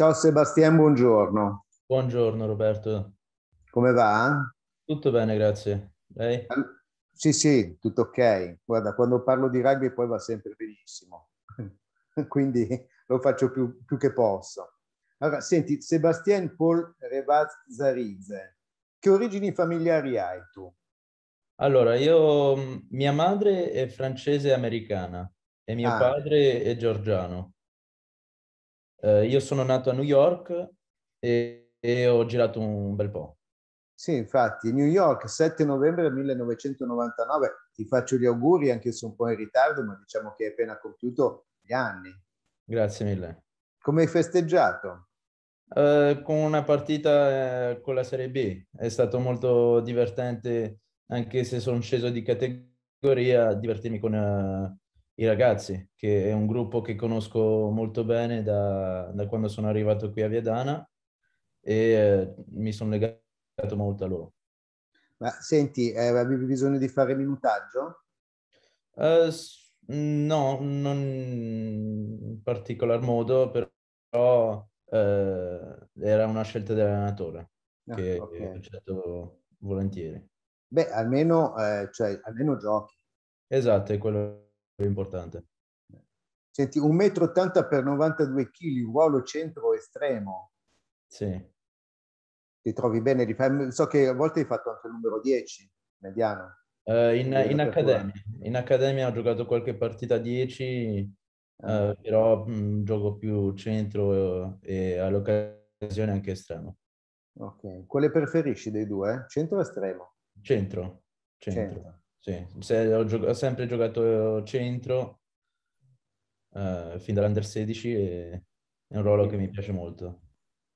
Ciao Sebastian, buongiorno. Buongiorno Roberto. Come va? Tutto bene, grazie. Lei? Sì, sì, tutto ok. Guarda, quando parlo di rugby poi va sempre benissimo, quindi lo faccio più, più che posso. Allora, senti, Sebastian Paul Revaz Zarizze, che origini familiari hai tu? Allora, io, mia madre è francese americana e mio ah. padre è georgiano. Eh, io sono nato a New York e, e ho girato un bel po'. Sì, infatti, New York, 7 novembre 1999. Ti faccio gli auguri, anche se un po' in ritardo, ma diciamo che hai appena compiuto gli anni. Grazie mille. Come hai festeggiato? Eh, con una partita eh, con la Serie B. È stato molto divertente, anche se sono sceso di categoria, divertirmi con eh, i ragazzi, che è un gruppo che conosco molto bene da, da quando sono arrivato qui a Viadana e eh, mi sono legato molto a loro. Ma senti, eh, avevi bisogno di fare minutaggio? Uh, no, non in particolar modo, però uh, era una scelta dell'allenatore ah, che ho okay. volentieri. Beh, almeno, eh, cioè, almeno giochi. Esatto, è quello importante. Senti, 1,80 m per 92 kg, ruolo centro estremo. Sì. Ti trovi bene? Rifai... So che a volte hai fatto anche il numero 10, mediano. Uh, in, in, accademia. in, accademia. ho giocato qualche partita 10, uh, ah. eh, però mh, mm, gioco più centro e, eh, e all'occasione anche estremo. Ok, quale preferisci dei due? Centro o estremo? Centro. centro. centro. Sì, se ho, gioc- ho, sempre giocato centro eh, fin dall'Under 16 e è un ruolo che mi piace molto.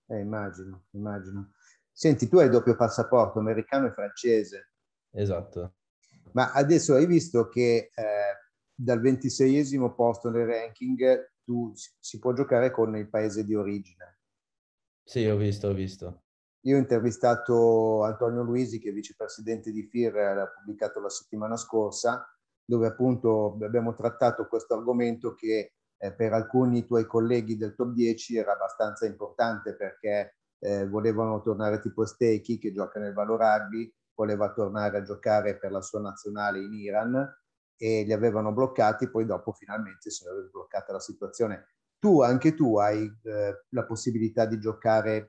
Eh, immagino, immagino. Senti, tu hai doppio passaporto americano e francese. Esatto. Ma adesso hai visto che eh, dal 26 posto nel ranking tu si può giocare con il paese di origine. Sì, ho visto, ho visto. Io ho intervistato Antonio Luisi, che è vicepresidente di FIR, l'ha pubblicato la settimana scorsa, dove appunto abbiamo trattato questo argomento che eh, per alcuni tuoi colleghi del top 10 era abbastanza importante perché eh, volevano tornare tipo Stechi che gioca nel Valor Rugby, voleva tornare a giocare per la sua nazionale in Iran e li avevano bloccati, poi dopo finalmente si è sbloccata la situazione. Tu, anche tu, hai eh, la possibilità di giocare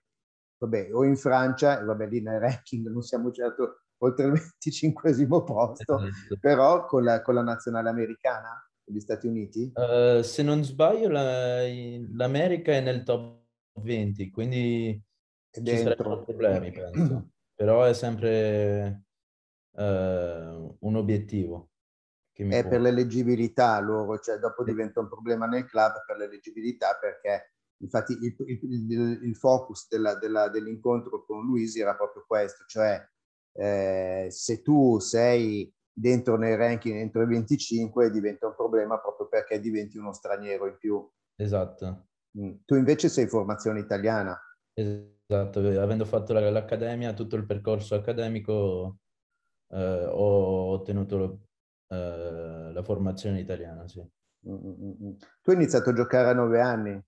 vabbè, o in Francia, e vabbè lì nel ranking non siamo certo oltre il 25 posto, esatto. però con la, con la, nazionale americana, gli Stati Uniti? Uh, se non sbaglio la, l'America è nel top 20, quindi ci sarebbero problemi, penso. però è sempre uh, un obiettivo. È può. per l'eleggibilità loro, cioè dopo diventa un problema nel club per l'eleggibilità perché Infatti il, il, il focus della, della, dell'incontro con Luisi era proprio questo, cioè eh, se tu sei dentro nei ranking entro i 25 diventa un problema proprio perché diventi uno straniero in più. Esatto. Mm. Tu invece sei formazione italiana. Esatto, avendo fatto l'accademia, tutto il percorso accademico eh, ho ottenuto eh, la formazione italiana, sì. Mm, mm, tu hai iniziato a giocare a nove anni?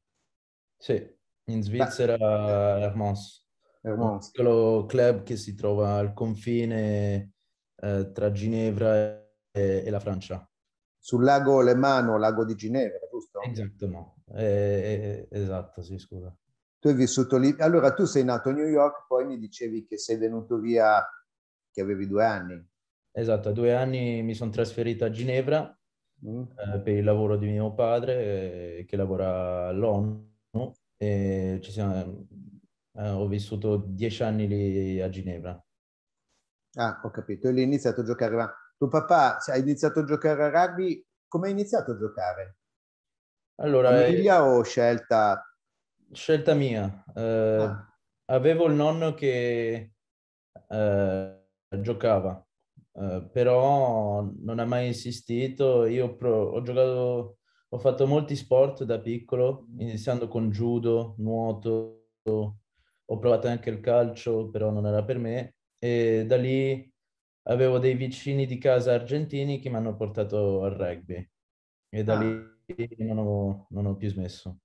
Sì, in Svizzera a eh, Hermans. Hermans. Un piccolo club che si trova al confine eh, tra Ginevra e, e, la Francia. Sul lago Lemano, lago di Ginevra, giusto? Esatto, eh, eh, eh, esatto, sì, scusa. Tu hai vissuto lì, allora tu sei nato a New York, poi mi dicevi che sei venuto via, che avevi due anni. Esatto, a due anni mi sono trasferito a Ginevra mm. eh, per il lavoro di mio padre che lavora all'ONU e siamo, eh, ho vissuto dieci anni lì a Ginevra. Ah, ho capito. E lì hai iniziato a giocare. Ma tuo papà hai iniziato a giocare a rugby, come hai iniziato a giocare? Allora, Famiglia eh, o scelta? Scelta mia. Eh, ah. Avevo il nonno che eh, giocava, eh, però non ha mai insistito. Io pro, ho giocato ho fatto molti sport da piccolo, iniziando con judo, nuoto, ho provato anche il calcio, però non era per me. E da lì avevo dei vicini di casa argentini che mi hanno portato al rugby e da ah. lì non ho, non ho, più smesso.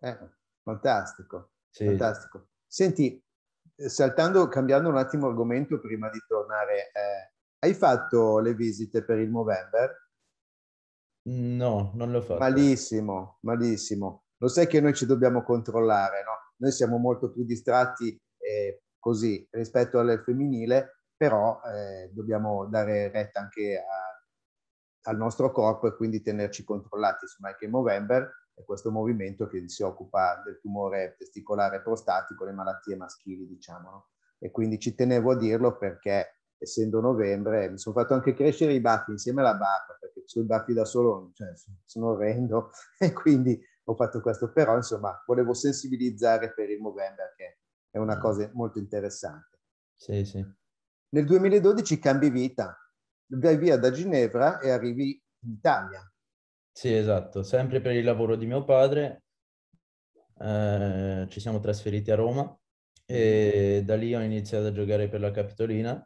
Eh, fantastico, sì. fantastico. Senti, eh, saltando, cambiando un attimo argomento prima di tornare, eh, hai fatto le visite per il Movember? No, non l'ho fatto. Malissimo, malissimo. Lo sai che noi ci dobbiamo controllare, no? Noi siamo molto più distratti eh, così rispetto al femminile, però eh, dobbiamo dare retta anche a, al nostro corpo e quindi tenerci controllati. Insomma, anche November è questo movimento che si occupa del tumore testicolare prostatico, le malattie maschili, diciamo. No? E quindi ci tenevo a dirlo perché essendo novembre, mi sono fatto anche crescere i baffi insieme alla barba, perché sui baffi da solo cioè, sono orrendo e quindi ho fatto questo. Però, insomma, volevo sensibilizzare per il novembre, che è una mm. cosa molto interessante. Sì, sì. Nel 2012 cambi vita, vai via da Ginevra e arrivi in Italia. Sì, esatto, sempre per il lavoro di mio padre. Eh, ci siamo trasferiti a Roma e mm. da lì ho iniziato a giocare per la Capitolina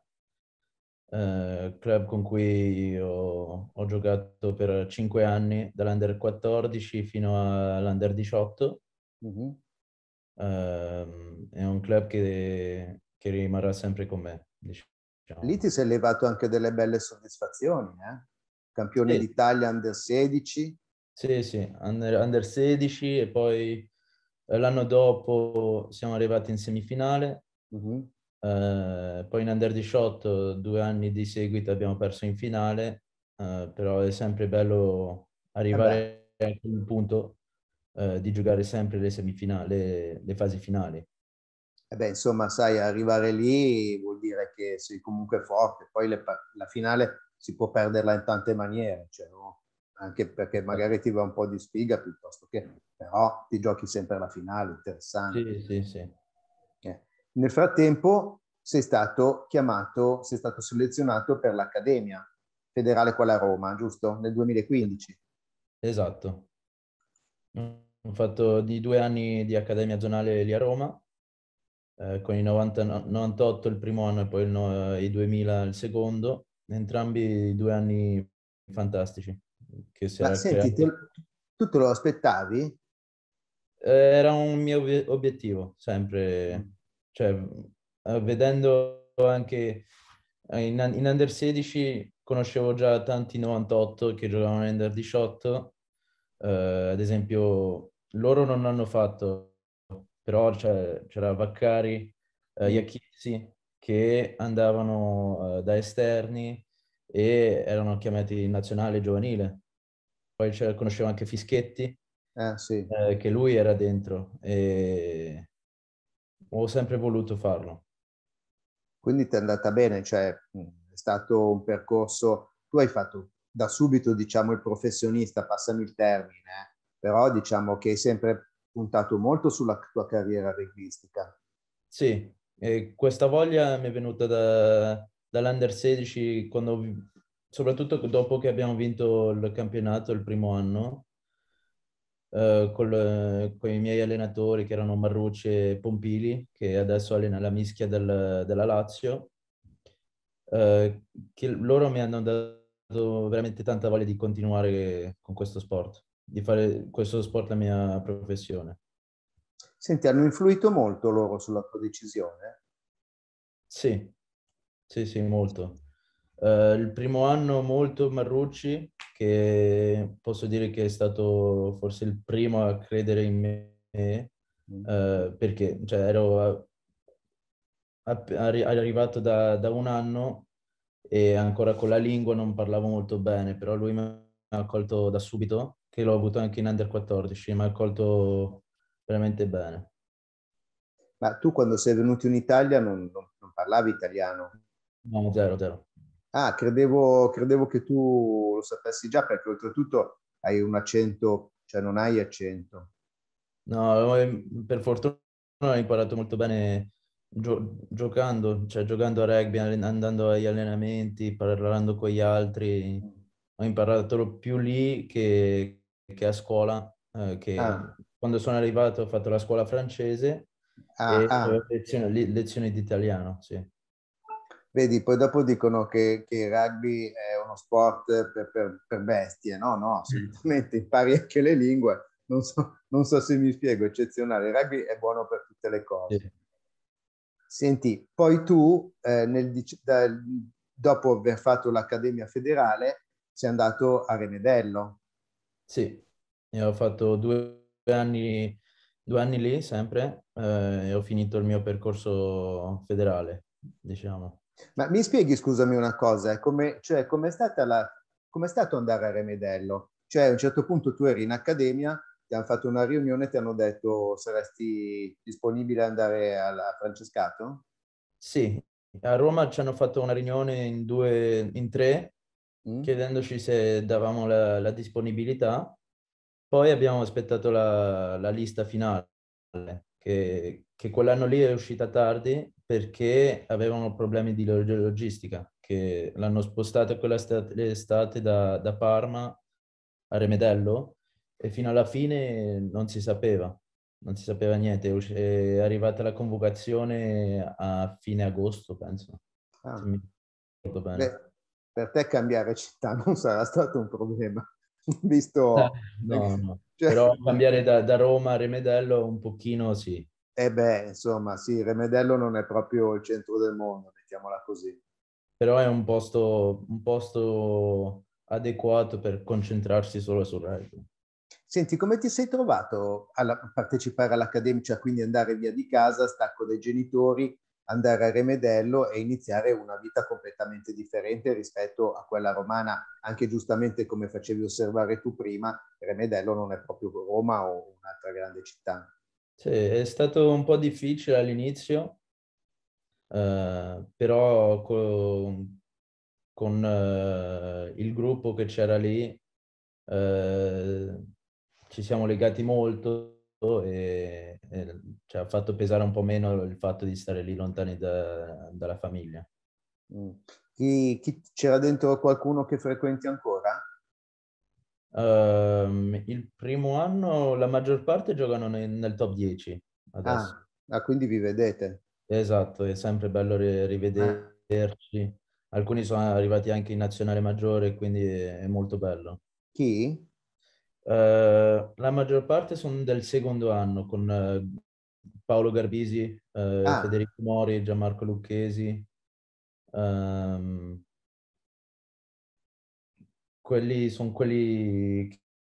eh, club con cui ho, ho giocato per 5 anni, dall'Under 14 fino all'Under 18. Mm-hmm. Eh, è un club che, che, rimarrà sempre con me. Diciamo. Lì ti sei levato anche delle belle soddisfazioni, eh? campione sì. d'Italia Under 16. Sì, sì, under, under 16 e poi eh, l'anno dopo siamo arrivati in semifinale. Uh-huh. Eh, poi in under 18 due anni di seguito abbiamo perso in finale, eh, però è sempre bello arrivare Vabbè. a quel punto eh, di giocare sempre le semifinali, le, le fasi finali. Eh beh, insomma, sai, arrivare lì vuol dire che sei comunque forte, poi le, la finale si può perderla in tante maniere, cioè, no? anche perché certo. magari ti va un po' di sfiga piuttosto che, però ti giochi sempre la finale, interessante. Sì, sì, sì. Nel frattempo sei stato chiamato, sei stato selezionato per l'Accademia Federale qua a Roma, giusto? Nel 2015. Esatto. Ho fatto di due anni di Accademia Zonale lì a Roma, eh, con i 90, 98 il primo anno e poi no, eh, i 2000 il secondo, entrambi due anni fantastici. Che si Ma senti, te, tu te lo aspettavi? Eh, era un mio obiettivo, sempre mm. Cioè, eh, vedendo anche eh, in, in Under 16 conoscevo già tanti 98 che giocavano in Under 18, eh, ad esempio loro non hanno fatto, però cioè, c'era Vaccari, eh, mm. Iachizzi, che andavano eh, da esterni e erano chiamati in nazionale giovanile. Poi conoscevo anche Fischetti, eh, sì. eh, che lui era dentro e ho sempre voluto farlo. Quindi ti è andata bene, cioè mm, è stato un percorso, tu hai fatto da subito diciamo il professionista, passami il termine, eh, però diciamo che hai sempre puntato molto sulla tua carriera reggistica. Sì, e questa voglia mi è venuta da, dall'Under 16, quando, soprattutto dopo che abbiamo vinto il campionato il primo anno, eh, col, eh, con i miei allenatori che erano Marrucci e Pompili, che adesso allena la mischia del, della Lazio, eh, che loro mi hanno dato veramente tanta voglia di continuare con questo sport, di fare questo sport la mia professione. Senti, hanno influito molto loro sulla tua decisione? Sì, sì, sì, molto. Uh, il primo anno molto Marrucci, che posso dire che è stato forse il primo a credere in me, uh, perché cioè, ero a, a, arrivato da, da, un anno e ancora con la lingua non parlavo molto bene, però lui mi ha accolto da subito, che l'ho avuto anche in Under 14, mi ha accolto veramente bene. Ma tu quando sei venuto in Italia non, non parlavi italiano? No, zero, zero. Ah, credevo, credevo che tu lo sapessi già perché oltretutto hai un accento, cioè non hai accento. No, ehm, per fortuna ho imparato molto bene gio- giocando, cioè giocando a rugby, andando agli allenamenti, parlando con gli altri. Mm. Ho imparato più lì che, che a scuola, eh, che ah. quando sono arrivato ho fatto la scuola francese ah, e ah. Lezioni, lezioni di italiano, sì. Vedi, poi dopo dicono che, che il rugby è uno sport per, per, per bestie, no, no, mm. assolutamente impari anche le lingue, non so, non so, se mi spiego, eccezionale, il rugby è buono per tutte le cose. Senti, poi tu, eh, nel, da, dopo aver fatto l'Accademia Federale, sei andato a Renedello. Sì, io ho fatto due anni, due anni lì sempre eh, e ho finito il mio percorso federale, diciamo. Ma mi spieghi, scusami, una cosa, come, cioè, come, è stata la, come è stato andare a Remedello? Cioè, a un certo punto tu eri in accademia, ti hanno fatto una riunione e ti hanno detto saresti disponibile ad andare alla Francescato? Sì, a Roma ci hanno fatto una riunione in, due, in tre, mm. chiedendoci se davamo la, la, disponibilità. Poi abbiamo aspettato la, la lista finale, che, che quell'anno lì è uscita tardi perché avevano problemi di logistica, che l'hanno spostata quell'estate da, da Parma a Remedello e fino alla fine non si sapeva, non si sapeva niente. È arrivata la convocazione a fine agosto, penso. Ah. Beh, per te cambiare città non sarà stato un problema, visto... Eh, no, no. Cioè... Però cambiare da, da Roma a Remedello un pochino sì, eh beh, insomma, sì, Remedello non è proprio il centro del mondo, mettiamola così. Però è un posto, un posto adeguato per concentrarsi solo sul rugby. Senti, come ti sei trovato a partecipare all'Accademia, cioè quindi andare via di casa, stacco dai genitori, andare a Remedello e iniziare una vita completamente differente rispetto a quella romana, anche giustamente come facevi osservare tu prima, Remedello non è proprio Roma o un'altra grande città. Sì, è stato un po' difficile all'inizio, eh, però con, con eh, il gruppo che c'era lì eh, ci siamo legati molto e, e, ci ha fatto pesare un po' meno il fatto di stare lì lontani da, dalla famiglia. Mm. Chi, chi, c'era dentro qualcuno che frequenti ancora? Um, il primo anno la maggior parte giocano nel, nel top 10 adesso. Ah, ah, quindi vi vedete. Esatto, è sempre bello ri- rivederci. Ah. Alcuni sono arrivati anche in nazionale maggiore, quindi è, molto bello. Chi? Uh, la maggior parte sono del secondo anno con uh, Paolo Garbisi, uh, ah. Federico Mori, Gianmarco Lucchesi. Um, quelli sono quelli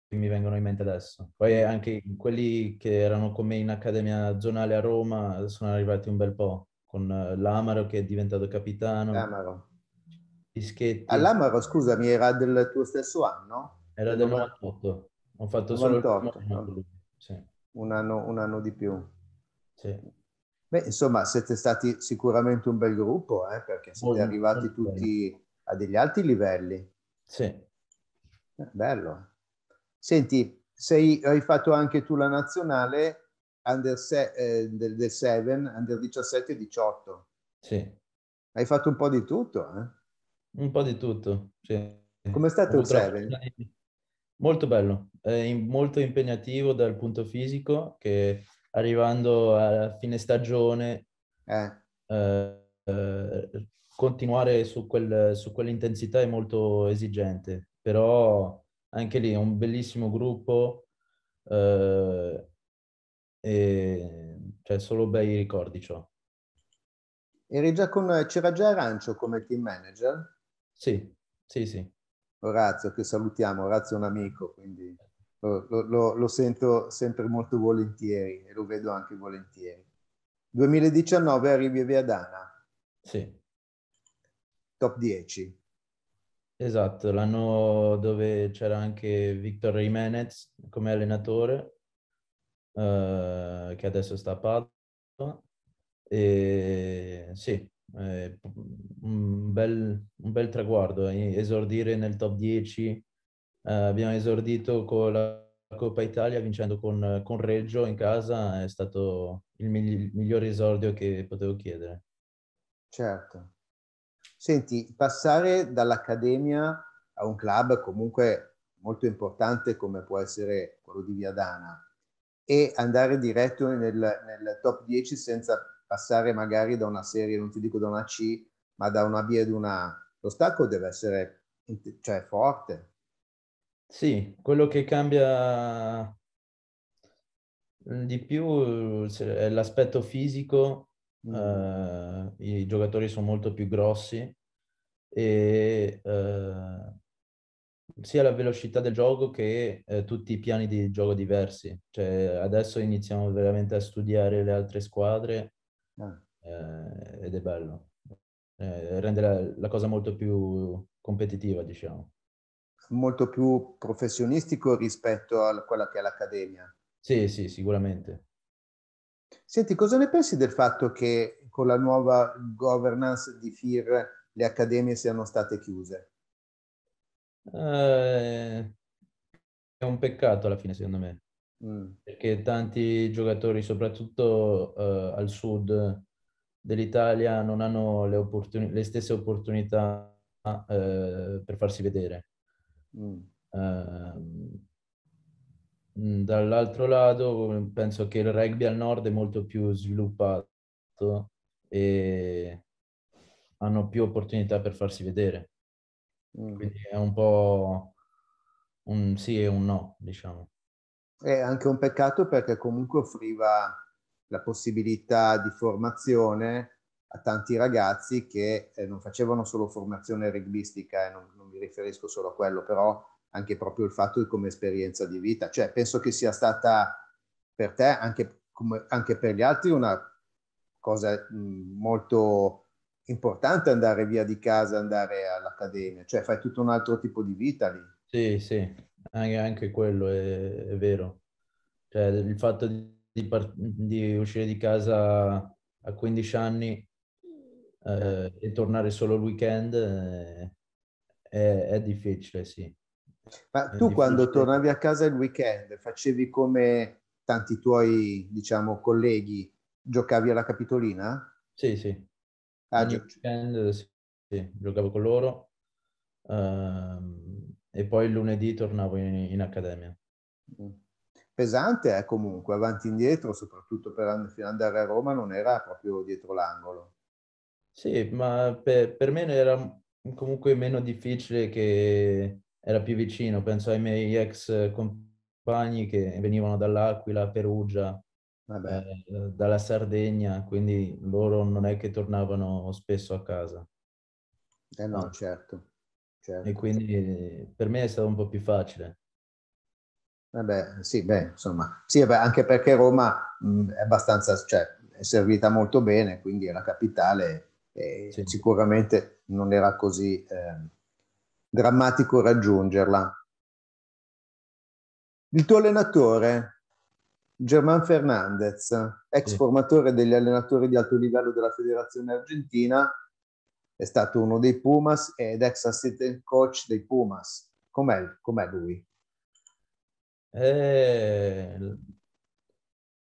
che mi vengono in mente adesso. Poi anche quelli che erano con me in Accademia Zonale a Roma sono arrivati un bel po', con eh, l'Amaro che è diventato capitano. L'Amaro. Fischetti. All'Amaro, scusami, era del tuo stesso anno? Era del 98. Ho fatto 98, solo no? sì. un, anno, un anno di più. Sì. Beh, insomma, siete stati sicuramente un bel gruppo, eh, perché siete Molto arrivati bello. tutti a degli alti livelli. Sì. Eh, bello. Senti, sei, hai fatto anche tu la nazionale under se, eh, del, del 7, under 17 e 18. Sì. Hai fatto un po' di tutto, eh? Un po' di tutto, sì. Come è stato il 7? Molto bello, eh, molto impegnativo dal punto fisico che arrivando a fine stagione eh. Eh, eh continuare su, quel, su, quell'intensità è molto esigente però anche lì è un bellissimo gruppo eh, e cioè solo bei ricordi ciò. Eri già con, c'era già Arancio come team manager? Sì, sì, sì. Orazio, che salutiamo, Orazio è un amico, quindi lo, lo, lo sento sempre molto volentieri e lo vedo anche volentieri. 2019 arrivi a Dana? Sì. Top 10. Esatto, l'anno dove c'era anche Victor Jimenez come allenatore, eh, che adesso sta a Padova. E sì, un bel, un, bel, traguardo, esordire nel top 10. Eh, abbiamo esordito con la Coppa Italia vincendo con, con Reggio in casa, è stato il, migli- miglior esordio che potevo chiedere. Certo, Senti, passare dall'accademia a un club comunque molto importante come può essere quello di Viadana e andare diretto nel, nel top 10 senza passare magari da una serie, non ti dico da una C, ma da una B ad una A, lo stacco deve essere cioè, forte. Sì, quello che cambia di più è l'aspetto fisico mm. eh, i giocatori sono molto più grossi e eh, sia la velocità del gioco che eh, tutti i piani di gioco diversi. Cioè, adesso iniziamo veramente a studiare le altre squadre ah. eh, ed è bello. Eh, rende la, la, cosa molto più competitiva, diciamo. Molto più professionistico rispetto a quella che è l'accademia. Sì, sì, sicuramente. Senti, cosa ne pensi del fatto che con la nuova governance di FIR le accademie siano state chiuse? Eh, è un peccato alla fine, secondo me, mm. perché tanti giocatori, soprattutto eh, al sud dell'Italia, non hanno le, opportun- le stesse opportunità eh, per farsi vedere. Mm. Ehm, Mm, dall'altro lato mm, penso che il rugby al nord è molto più sviluppato e hanno più opportunità per farsi vedere. Mm. Quindi è un po' un sì e un no, diciamo. È anche un peccato perché comunque offriva la possibilità di formazione a tanti ragazzi che eh, non facevano solo formazione rugbistica, e eh, non, non mi riferisco solo a quello, però anche proprio il fatto come esperienza di vita. Cioè, penso che sia stata per te, anche, come, anche per gli altri, una cosa molto importante andare via di casa, andare all'accademia. Cioè, fai tutto un altro tipo di vita lì. Sì, sì, anche, quello è, è vero. Cioè, il fatto di, part- di, uscire di casa a 15 anni eh, e tornare solo il weekend eh, è, è difficile, sì. Ma tu quando tornavi a casa il weekend facevi come tanti tuoi, diciamo, colleghi, giocavi alla Capitolina? Sì, sì. Ah, gi- weekend, sì, sì, giocavo con loro uh, e poi il lunedì tornavo in, in accademia. Mm. Pesante eh, comunque, avanti e indietro, soprattutto per andare a Roma non era proprio dietro l'angolo. Sì, ma per, per me era comunque meno difficile che era più vicino, penso ai miei ex eh, compagni che venivano dall'Aquila, Perugia, eh, eh, dalla Sardegna, quindi loro non è che tornavano spesso a casa. Eh no, ecco. certo. certo. E quindi per me è stato un po' più facile. Vabbè, eh sì, beh, insomma, sì, beh, anche perché Roma mh, mm, è abbastanza, cioè, è servita molto bene, quindi è la capitale e sì. sicuramente non era così... Eh, drammatico raggiungerla. Il tuo allenatore, Germán Fernández, ex formatore degli allenatori di alto livello della Federazione Argentina, è stato uno dei Pumas ed ex assistant coach dei Pumas. Com'è, com'è lui? È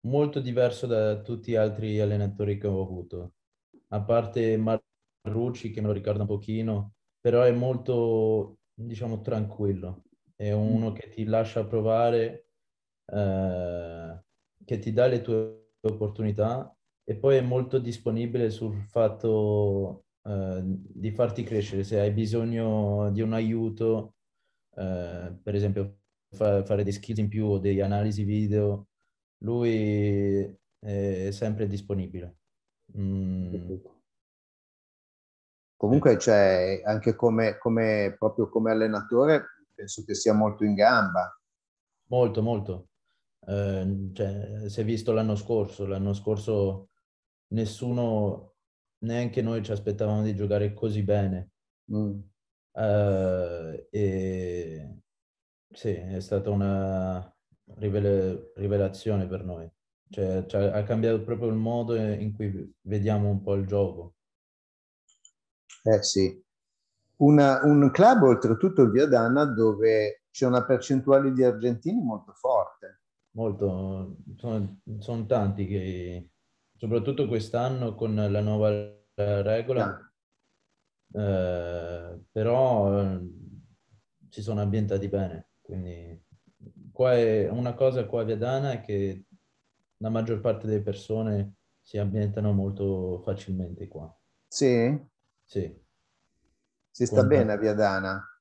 molto diverso da tutti gli altri allenatori che ho avuto, a parte Marrucci che me lo ricorda un pochino, però è molto, diciamo, tranquillo. È mm. uno che ti lascia provare, eh, che ti dà le tue opportunità e poi è molto disponibile sul fatto eh, di farti crescere. Se hai bisogno di un aiuto, eh, per esempio fa- fare dei skills in più o degli analisi video, lui è sempre disponibile. Mm Comunque, cioè, anche come, come, proprio come allenatore, penso che sia molto in gamba. Molto, molto. Eh, cioè, si è visto l'anno scorso. L'anno scorso nessuno, neanche noi ci aspettavamo di giocare così bene. Mm. Eh, e sì, è stata una rivele, rivelazione per noi. Cioè, cioè, ha cambiato proprio il modo in cui vediamo un po' il gioco. Eh sì. Una, un club, oltretutto, il Viadana, dove c'è una percentuale di argentini molto forte. Molto, sono, sono tanti che, soprattutto quest'anno con la nuova regola, no. Ah. eh, però eh, si sono ambientati bene. Quindi qua è una cosa qua a Viadana è che la maggior parte delle persone si ambientano molto facilmente qua. Sì? Sì. Si sta Buon bene a Viadana?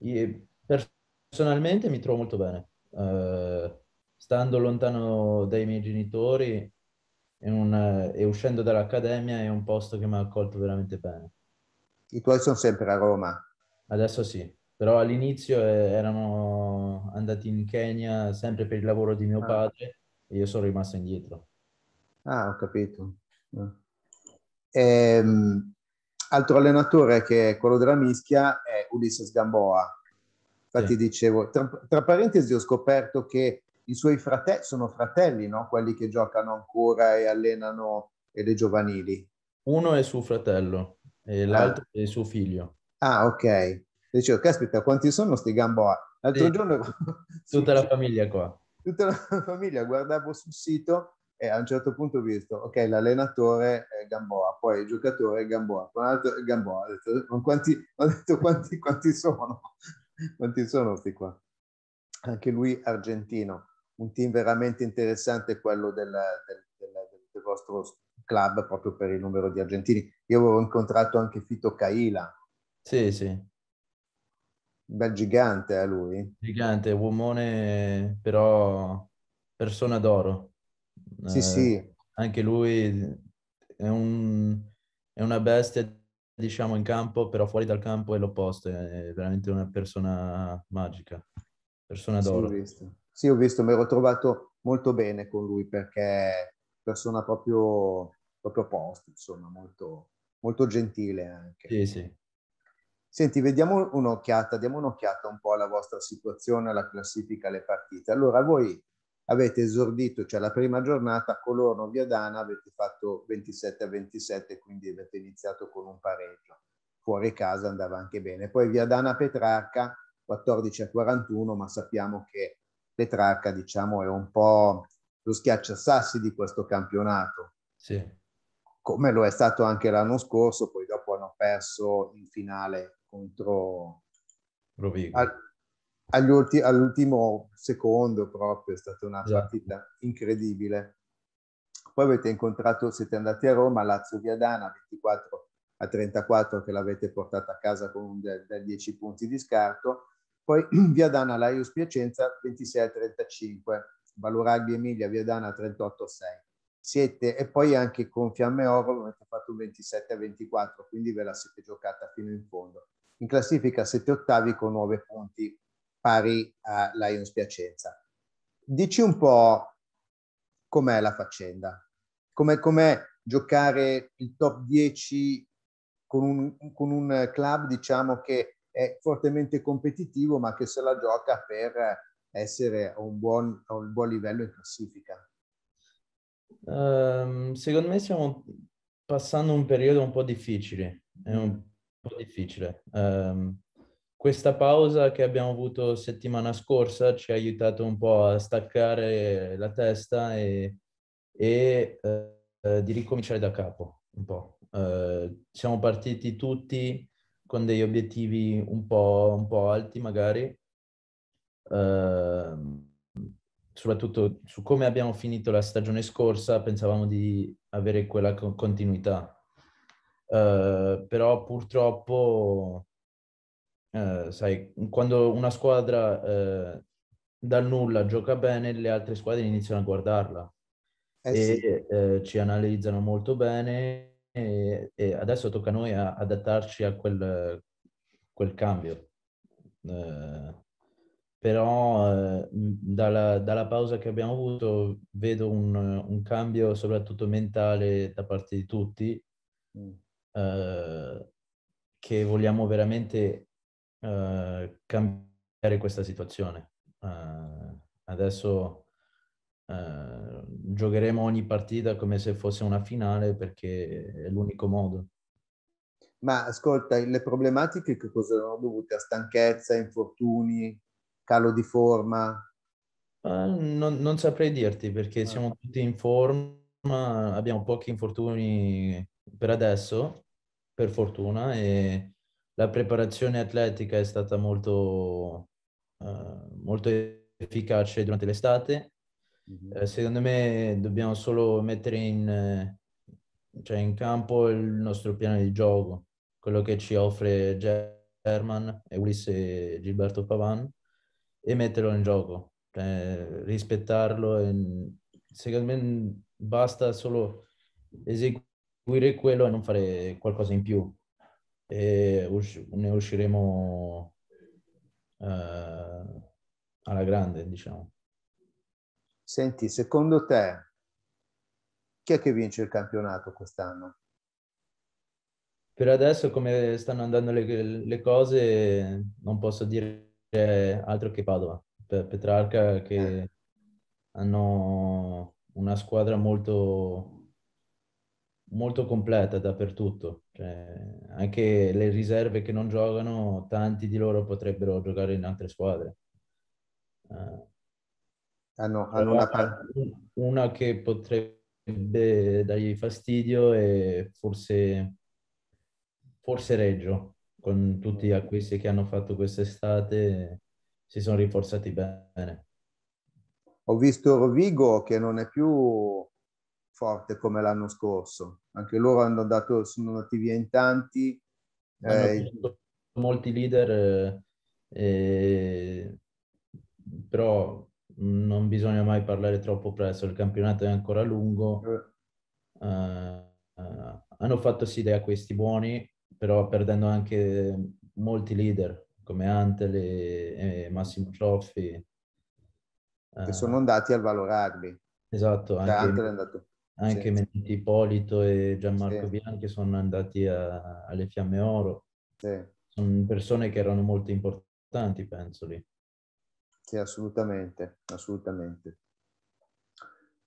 Io personalmente mi trovo molto bene. Uh, stando lontano dai miei genitori un, e eh, uscendo dall'accademia è un posto che mi ha accolto veramente bene. I tuoi sono sempre a Roma? Adesso sì, però all'inizio eh, erano andati in Kenya sempre per il lavoro di mio ah. padre e io sono rimasto indietro. Ah, ho capito. Ah. Ehm, altro allenatore che è quello della mischia è Ulisses Gamboa. Infatti sì. dicevo, tra, tra, parentesi ho scoperto che i suoi fratelli sono fratelli, no? quelli che giocano ancora e allenano le giovanili. Uno è suo fratello e ah. l'altro ah. è suo figlio. Ah, ok. Dicevo, caspita, quanti sono sti Gamboa? L'altro sì. giorno... Tutta la famiglia qua. Tutta la famiglia, guardavo sul sito e a un certo punto ho visto, ok, l'allenatore è Gamboa, poi il giocatore è Gamboa, poi l'altro è Gamboa, ho detto, quanti, ho detto quanti, quanti sono, quanti sono questi qua. Anche lui argentino, un team veramente interessante quello del, del, del, del vostro club proprio per il numero di argentini. Io avevo incontrato anche Fito Caila. Sì, sì. Bel gigante a eh, lui. Gigante, uomone però persona d'oro. Sì, eh, sì. Anche lui è, un, è, una bestia, diciamo, in campo, però fuori dal campo è l'opposto, è veramente una persona magica, persona d'oro. Sì, ho visto, sì, ho visto mi ero trovato molto bene con lui perché è persona proprio, proprio posto, insomma, molto, molto gentile anche. Sì, sì. Senti, vediamo un'occhiata, diamo un'occhiata un po' alla vostra situazione, alla classifica, alle partite. Allora, voi avete esordito, cioè la prima giornata, Colorno Viadana avete fatto 27 a 27, quindi avete iniziato con un pareggio. Fuori casa andava anche bene. Poi Viadana Petrarca 14 a 41, ma sappiamo che Petrarca, diciamo, è un po' lo schiacciasassi di questo campionato. Sì. Come lo è stato anche l'anno scorso, poi dopo hanno perso in finale contro Rovigo ulti- all'ultimo secondo proprio, è stata una esatto. partita incredibile. Poi avete incontrato, siete andati a Roma, Lazio Viadana, 24 a 34 che l'avete portata a casa con un del, del 10 punti di scarto. Poi Viadana, Laius Piacenza, 26 a 35, Valuraghi Emilia, Viadana 38 a 6. Siete, e poi anche con Fiamme Oro avete fatto un 27 a 24, quindi ve la siete giocata fino in fondo. In classifica siete ottavi con 9 punti pari a Lions Piacenza. Dici un po' com'è la faccenda, com'è, com'è giocare il top 10 con un, con un club diciamo che è fortemente competitivo ma che se la gioca per essere a un buon, a un buon livello in classifica? Um, secondo me stiamo passando un periodo un po' difficile, è un po' difficile. Um, questa pausa che abbiamo avuto settimana scorsa ci ha aiutato un po' a staccare la testa e, e eh, eh, di ricominciare da capo un po'. Eh, siamo partiti tutti con degli obiettivi un po', un po alti magari, eh, soprattutto su come abbiamo finito la stagione scorsa pensavamo di avere quella continuità, eh, però purtroppo eh, sai, quando una squadra eh, dal nulla gioca bene, le altre squadre iniziano a guardarla eh sì. e eh, ci analizzano molto bene e, e adesso tocca a noi a adattarci a quel, quel cambio. Eh, però eh, dalla, dalla, pausa che abbiamo avuto vedo un, un, cambio soprattutto mentale da parte di tutti mm. eh, che vogliamo veramente uh, cambiare questa situazione. Uh, adesso eh, giocheremo ogni partita come se fosse una finale perché è l'unico modo. Ma ascolta, le problematiche che cosa sono dovute a stanchezza, infortuni, calo di forma? Non, non, saprei dirti perché ah. siamo tutti in forma, abbiamo pochi infortuni per adesso, per fortuna, e la preparazione atletica è stata molto, uh, molto efficace durante l'estate. Uh, secondo me dobbiamo solo mettere in, eh, cioè in, campo il nostro piano di gioco, quello che ci offre German, Ulisse e Gilberto Pavan, e metterlo in gioco, cioè, rispettarlo. E, secondo me basta solo eseguire quello e non fare qualcosa in più e usci- ne usciremo eh, alla grande, diciamo. Senti, secondo te chi è che vince il campionato quest'anno? Per adesso, come stanno andando le, le cose, non posso dire altro che Padova. Per Petrarca che eh. hanno una squadra molto molto completa dappertutto. Cioè, anche le riserve che non giocano, tanti di loro potrebbero giocare in altre squadre. Uh, hanno, eh, hanno una, par- una che potrebbe dargli fastidio e forse, forse Reggio, con tutti gli mm. acquisti che hanno fatto quest'estate, si sono rinforzati bene. Ho visto Rovigo che non è più forte come l'anno scorso. Anche loro hanno dato, sono attivi in tanti. Eh, molti leader, eh, però non bisogna mai parlare troppo presto, il campionato è ancora lungo. Eh, eh hanno fatto sì dei acquisti buoni, però perdendo anche molti leader come Antel e, e Massimo Troffi. Che eh. sono andati al valorarli. Esatto. Cioè, anche... è andato anche Meniti Ippolito e Gianmarco Bianchi sono andati a, alle Fiamme Oro. Sono persone che erano molto importanti, penso lì. Sì, assolutamente, assolutamente.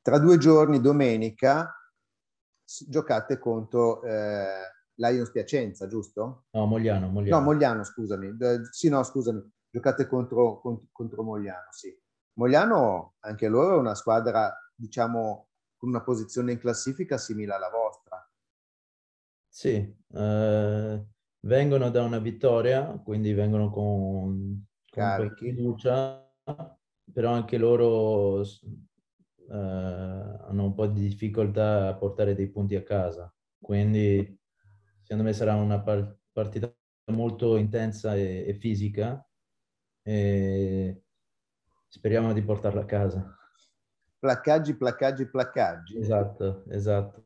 Tra due giorni, domenica, giocate contro eh, Lions Piacenza, giusto? No, Mogliano, Mogliano. No, Mogliano, scusami. De, sì, no, scusami. Giocate contro, contro, contro, Mogliano, sì. Mogliano, anche loro è una squadra, diciamo, con una posizione in classifica simile alla vostra. Sì, eh, vengono da una vittoria, quindi vengono con, con fiducia, però anche loro eh, hanno un po' di difficoltà a portare dei punti a casa. Quindi secondo me sarà una partita molto intensa e, e fisica e speriamo di portarla a casa placcaggi, placcaggi, placcaggi. Esatto, esatto.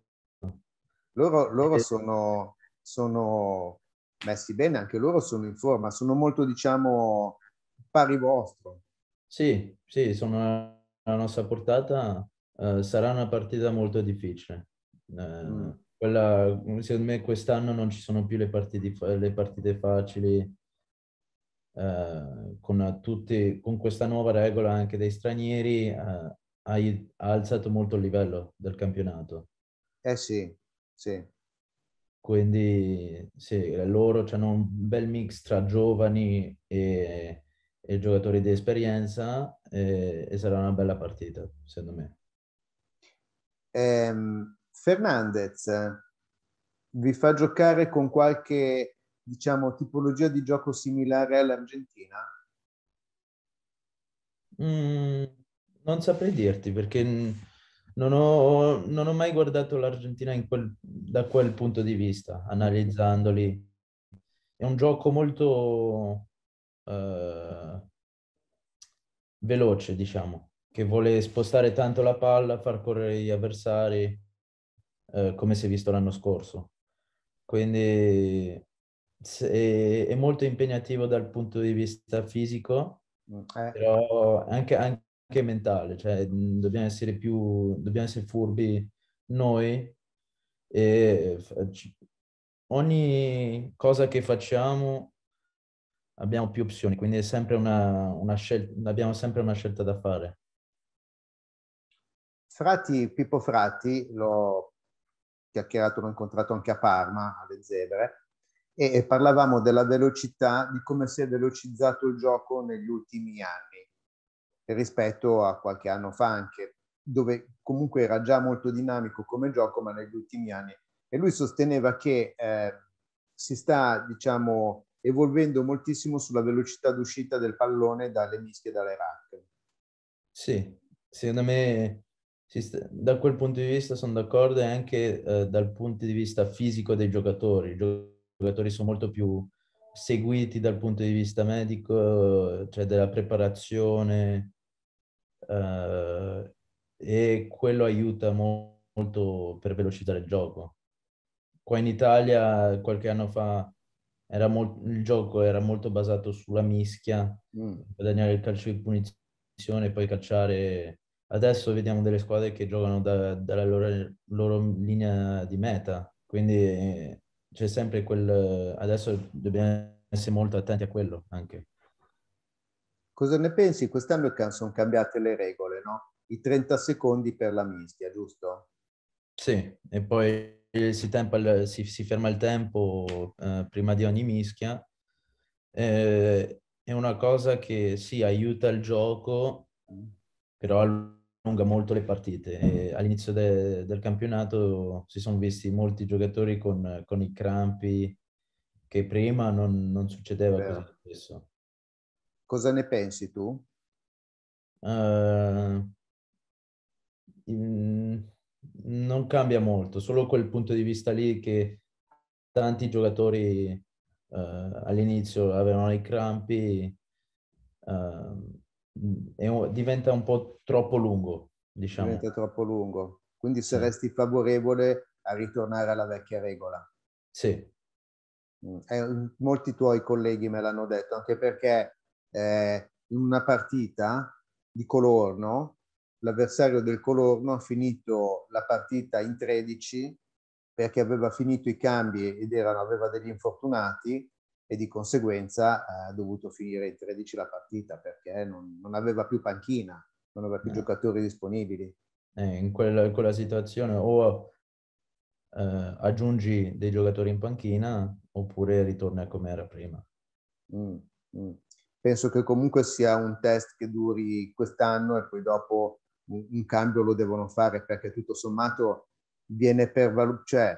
Loro, loro eh, sono, sono, messi bene, anche loro sono in forma, sono molto, diciamo, pari vostro. Sì, sì, sono alla nostra portata. Eh, sarà una partita molto difficile. Eh, mm. quella, secondo me quest'anno non ci sono più le partite, le partite facili. Eh, con, tutti, con questa nuova regola anche dei stranieri eh, hai, ha alzato molto il livello del campionato. Eh sì, sì. Quindi sì, loro hanno un bel mix tra giovani e, e giocatori di esperienza e, e, sarà una bella partita, secondo me. Ehm, Fernandez vi fa giocare con qualche diciamo, tipologia di gioco similare all'Argentina? Mm, non saprei dirti perché non ho, non ho mai guardato l'Argentina quel, da quel punto di vista, analizzandoli. È un gioco molto eh, veloce, diciamo, che vuole spostare tanto la palla, far correre gli avversari, eh, come si è visto l'anno scorso. Quindi è, molto impegnativo dal punto di vista fisico, mm, eh. però anche, anche, che mentale, cioè mm, dobbiamo essere più, dobbiamo essere furbi noi e ogni cosa che facciamo abbiamo più opzioni, quindi è sempre una, una scelta, abbiamo sempre una scelta da fare. Frati, Pippo Frati, l'ho chiacchierato, l'ho incontrato anche a Parma, alle Zebre, e parlavamo della velocità, di come si è velocizzato il gioco negli ultimi anni rispetto a qualche anno fa anche, dove comunque era già molto dinamico come gioco, ma negli ultimi anni. E lui sosteneva che eh, si sta, diciamo, evolvendo moltissimo sulla velocità d'uscita del pallone dalle mischie e dalle rack. Sì, secondo me da quel punto di vista sono d'accordo e anche eh, dal punto di vista fisico dei giocatori. I giocatori sono molto più seguiti dal punto di vista medico, cioè della preparazione, eh, e quello aiuta mo- molto per velocizzare il gioco. Qua in Italia qualche anno fa mol- il gioco era molto basato sulla mischia, mm. guadagnare il calcio di punizione e poi calciare adesso vediamo delle squadre che giocano da, dalla loro, loro, linea di meta, quindi c'è sempre quel... adesso dobbiamo essere molto attenti a quello anche. Cosa ne pensi? Quest'anno sono cambiate le regole, no? I 30 secondi per la mischia, giusto? Sì, e poi si, tempa, si, si ferma il tempo eh, prima di ogni mischia. Eh, è una cosa che sì, aiuta il gioco, però allunga molto le partite. E all'inizio de, del campionato si sono visti molti giocatori con, con i crampi che prima non, non succedeva Beh. così spesso. Cosa ne pensi tu? Uh, non cambia molto, solo quel punto di vista lì che tanti giocatori uh, all'inizio avevano i crampi uh, e diventa un po' troppo lungo, diciamo. Diventa troppo lungo, quindi saresti favorevole a ritornare alla vecchia regola? Sì. Mm, eh, molti tuoi colleghi me l'hanno detto, anche perché eh, in una partita di Colorno, l'avversario del Colorno ha finito la partita in 13 perché aveva finito i cambi ed erano, aveva degli infortunati e di conseguenza ha dovuto finire in 13 la partita perché non, non aveva più panchina, non aveva più eh. giocatori disponibili. Eh, in, quella, in, quella, situazione o eh, aggiungi dei giocatori in panchina oppure ritorna come era prima. Mm, mm penso che comunque sia un test che duri quest'anno e poi dopo un, un cambio lo devono fare perché tutto sommato viene, per cioè,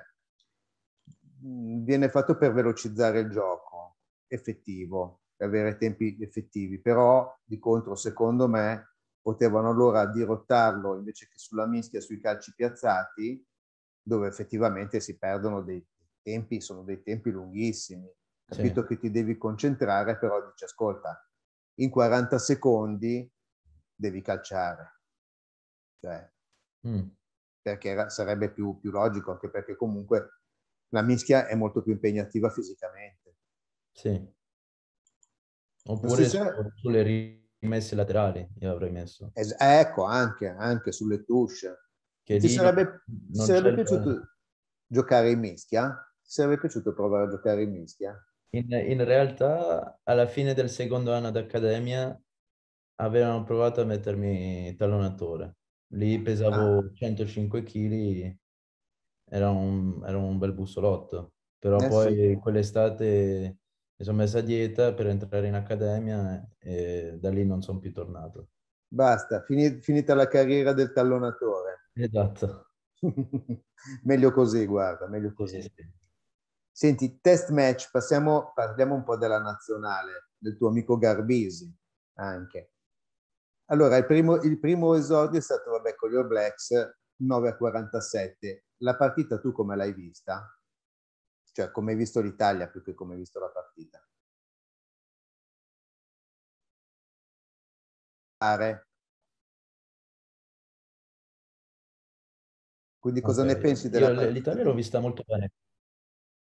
mm, viene fatto per velocizzare il gioco effettivo, per avere tempi effettivi, però di contro secondo me potevano allora dirottarlo invece che sulla mischia, sui calci piazzati, dove effettivamente si perdono dei tempi, sono dei tempi lunghissimi capito sì. che ti devi concentrare, però dici ascolta, in 40 secondi devi calciare. Cioè, mm. Perché era, sarebbe più, più, logico, anche perché comunque la mischia è molto più impegnativa fisicamente. Sì. Oppure sulle, sulle rimesse laterali, io avrei messo. Es- ecco, anche, anche, sulle touche. Che ti sarebbe, ti sarebbe piaciuto giocare in mischia? Ti sarebbe piaciuto provare a giocare in mischia? In, in, realtà alla fine del secondo anno d'accademia avevano provato a mettermi talonatore. Lì ah. pesavo ah. 105 kg, era un, era un, bel bussolotto. Però eh poi sì. quell'estate mi sono messa a dieta per entrare in accademia e da lì non sono più tornato. Basta, fini, finita la carriera del tallonatore. Esatto. meglio così, guarda, meglio così. Sì, sì. Senti, test match, passiamo, parliamo un po' della nazionale, del tuo amico Garbisi anche. Allora, il primo, il primo esordio è stato vabbè, con gli All Blacks 9 a 47. La partita tu come l'hai vista? Cioè, come hai visto l'Italia più che come hai visto la partita? Are. Quindi cosa okay. ne pensi della Io, L'Italia l'ho vista molto bene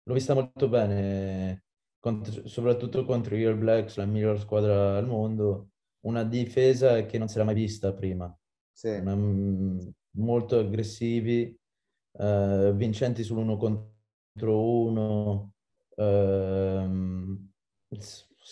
l'ho vista molto bene, contro, soprattutto contro gli All Blacks, la miglior squadra al mondo, una difesa che non si era mai vista prima, sì. una, mm, molto aggressivi, eh, vincenti sull'uno contro uno. Eh,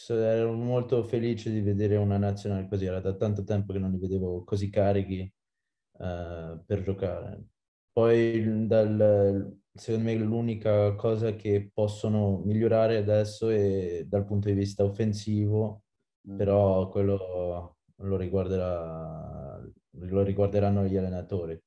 ero molto felice di vedere una nazionale così, era da tanto tempo che non li vedevo così carichi eh, per giocare. Poi dal, secondo me l'unica cosa che possono migliorare adesso è dal punto di vista offensivo, mm. però quello lo, riguarderà, lo riguarderanno gli allenatori.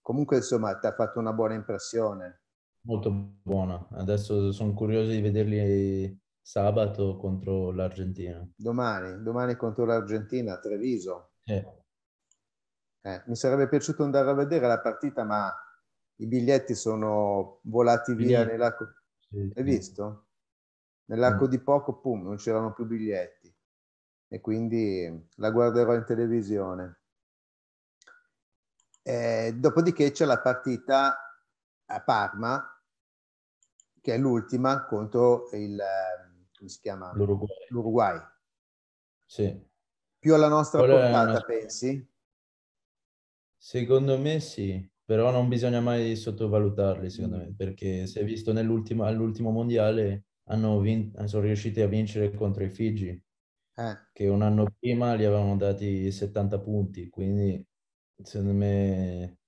Comunque, insomma, ti ha fatto una buona impressione. Molto buona. Adesso sono curioso di vederli sabato contro l'Argentina. Domani, domani contro l'Argentina a Treviso. Eh. Eh, mi sarebbe piaciuto andare a vedere la partita, ma i biglietti sono volati via Biglietti. nell'arco. Sì, Hai sì. visto? Nell'arco mm. di poco, pum, non c'erano più biglietti. E quindi la guarderò in televisione. E dopodiché c'è la partita a Parma, che è l'ultima contro il come si chiama? L'Uruguay. L'Uruguay. Sì. Più alla nostra Qual portata, una... pensi? Secondo me sì però non bisogna mai sottovalutarli, secondo mm. me, perché si è visto all'ultimo mondiale, vin- sono riusciti a vincere contro i Figi, eh. che un anno prima gli avevano dati 70 punti, quindi secondo me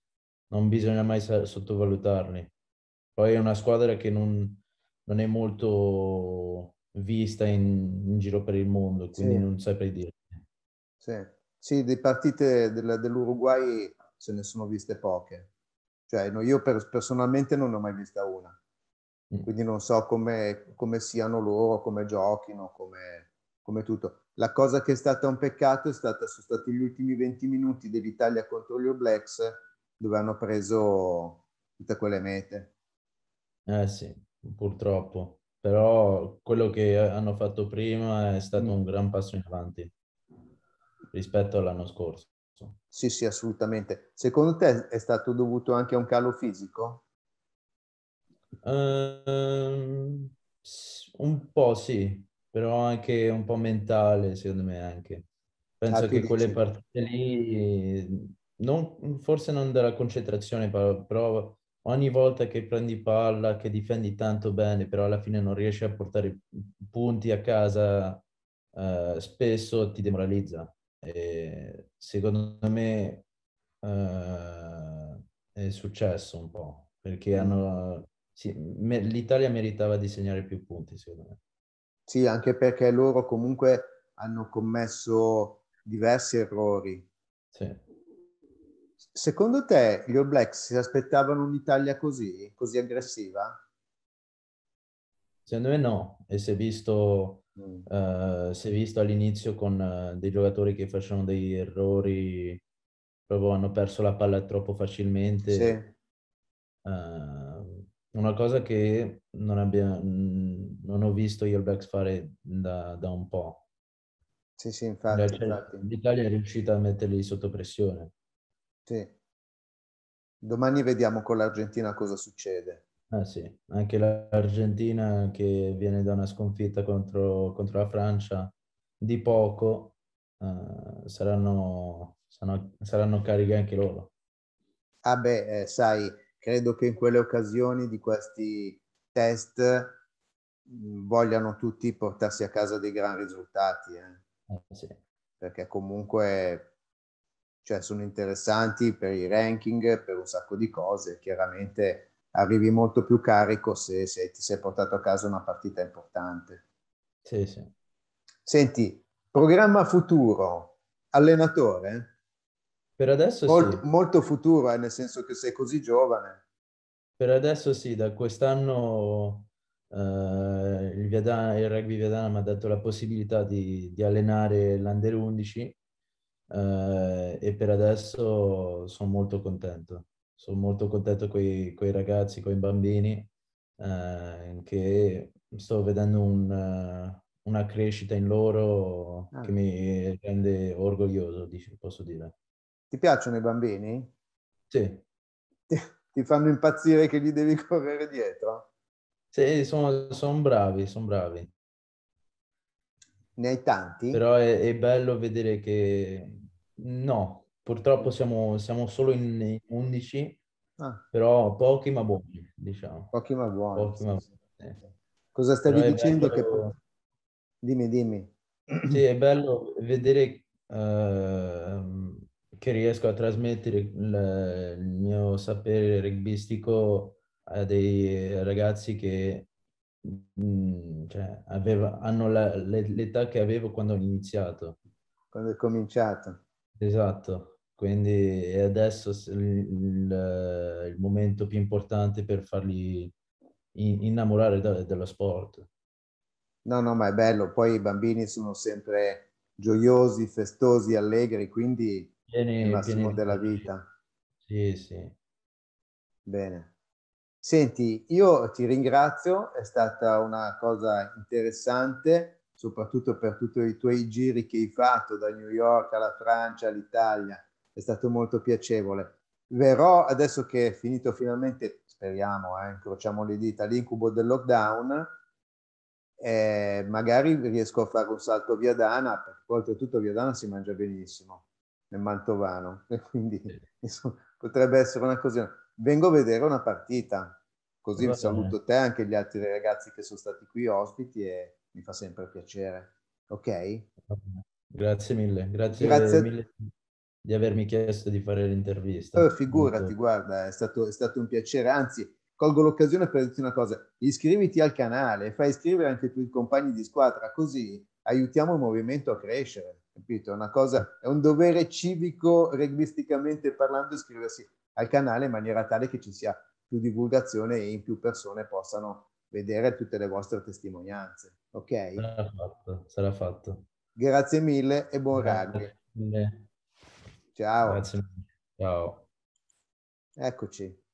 non bisogna mai sottovalutarli. Poi è una squadra che non, non è molto vista in, in, giro per il mondo, quindi sì. non saprei dire. Sì. sì, di partite del, dell'Uruguay se ne sono viste poche. Cioè, no, io per, personalmente non ne ho mai vista una. Mm. Quindi non so come, come siano loro, come giochino, come, come, tutto. La cosa che è stata un peccato è stata, sono stati gli ultimi 20 minuti dell'Italia contro gli All Blacks dove hanno preso tutte quelle mete. Eh sì, purtroppo. Però quello che hanno fatto prima è stato mm. un gran passo in avanti rispetto all'anno scorso questo. Sì, sì, assolutamente. Secondo te è stato dovuto anche a un calo fisico? Um, un po' sì, però anche un po' mentale, secondo me anche. Penso ah, che dici. quelle partite lì, non, forse non della concentrazione, però ogni volta che prendi palla, che difendi tanto bene, però alla fine non riesci a portare punti a casa, eh, spesso ti demoralizza. E secondo me uh, è successo un po', perché mm. hanno, sì, me, l'Italia meritava di segnare più punti, secondo me. Sì, anche perché loro comunque hanno commesso diversi errori. Sì. Secondo te gli All Blacks si aspettavano un'Italia così, così aggressiva? Secondo me no, e si è visto Uh, si è visto all'inizio con uh, dei giocatori che facevano degli errori, proprio hanno perso la palla troppo facilmente. Sì. Uh, una cosa che non, abbia, mm, non, ho visto io il Blacks fare da, da, un po'. Sì, sì, cioè, infatti, cioè, infatti. L'Italia è riuscita a metterli sotto pressione. Sì. Domani vediamo con l'Argentina cosa succede. Ah sì, anche l'Argentina che viene da una sconfitta contro, contro la Francia di poco eh, saranno, saranno, saranno cariche anche loro. Ah beh, eh, sai, credo che in quelle occasioni di questi test mm, vogliano tutti portarsi a casa dei gran risultati. Eh. Ah, sì. Perché comunque cioè, sono interessanti per i ranking, per un sacco di cose, chiaramente arrivi molto più carico se, se ti sei portato a casa una partita importante. Sì, sì. Senti, programma futuro, allenatore? Per adesso Mol, sì. Molto futuro, eh, nel senso che sei così giovane. Per adesso sì, da quest'anno eh, il, Viadana, il rugby Viadana mi ha dato la possibilità di, di allenare l'Under 11 eh, e per adesso sono molto contento sono molto contento con i ragazzi, con i bambini, eh, che sto vedendo un, eh, una crescita in loro ah. che mi rende orgoglioso, posso dire. Ti piacciono i bambini? Sì. Ti, ti fanno impazzire che gli devi correre dietro? Sì, sono, sono bravi, sono bravi. Ne hai tanti? Però è, è bello vedere che no, Purtroppo siamo, siamo solo in, 11, ah. però pochi ma buoni, diciamo. Pochi ma buoni. Pochi sì, ma buoni. Cosa stavi però dicendo? Bello... Che... Dimmi, dimmi. Sì, è bello vedere uh, che riesco a trasmettere il, il mio sapere rugbyistico a dei ragazzi che mh, mm, cioè, aveva, hanno la, l'età che avevo quando ho iniziato. Quando è cominciato. Esatto. Quindi è adesso il, il momento più importante per farli innamorare da, dello sport. No, no, ma è bello. Poi i bambini sono sempre gioiosi, festosi, allegri, quindi pieni, il massimo pieni, della vita. Sì, sì. Bene. Senti, io ti ringrazio, è stata una cosa interessante, soprattutto per tutti i tuoi giri che hai fatto da New York alla Francia all'Italia è stato molto piacevole. Verrò adesso che è finito finalmente, speriamo, eh, incrociamo le dita, l'incubo del lockdown, eh, magari riesco a fare un salto via Dana, perché oltretutto via Dana si mangia benissimo nel Mantovano, e quindi insomma, potrebbe essere una cosa. Vengo a vedere una partita, così Va saluto bene. te e anche gli altri ragazzi che sono stati qui ospiti e mi fa sempre piacere. Ok? Grazie mille, grazie, grazie. mille di avermi chiesto di fare l'intervista. Oh, figurati, Tutto. guarda, è stato, è stato un piacere, anzi colgo l'occasione per dirti una cosa, iscriviti al canale, fai iscrivere anche tu i compagni di squadra, così aiutiamo il movimento a crescere, capito? Una cosa, è un dovere civico, regmisticamente parlando, iscriversi al canale in maniera tale che ci sia più divulgazione e in più persone possano vedere tutte le vostre testimonianze. Ok? Sarà fatto, sarà fatto. Grazie mille e buon Grazie. rugby. Ciao. Grazie. Ciao. Eccoci.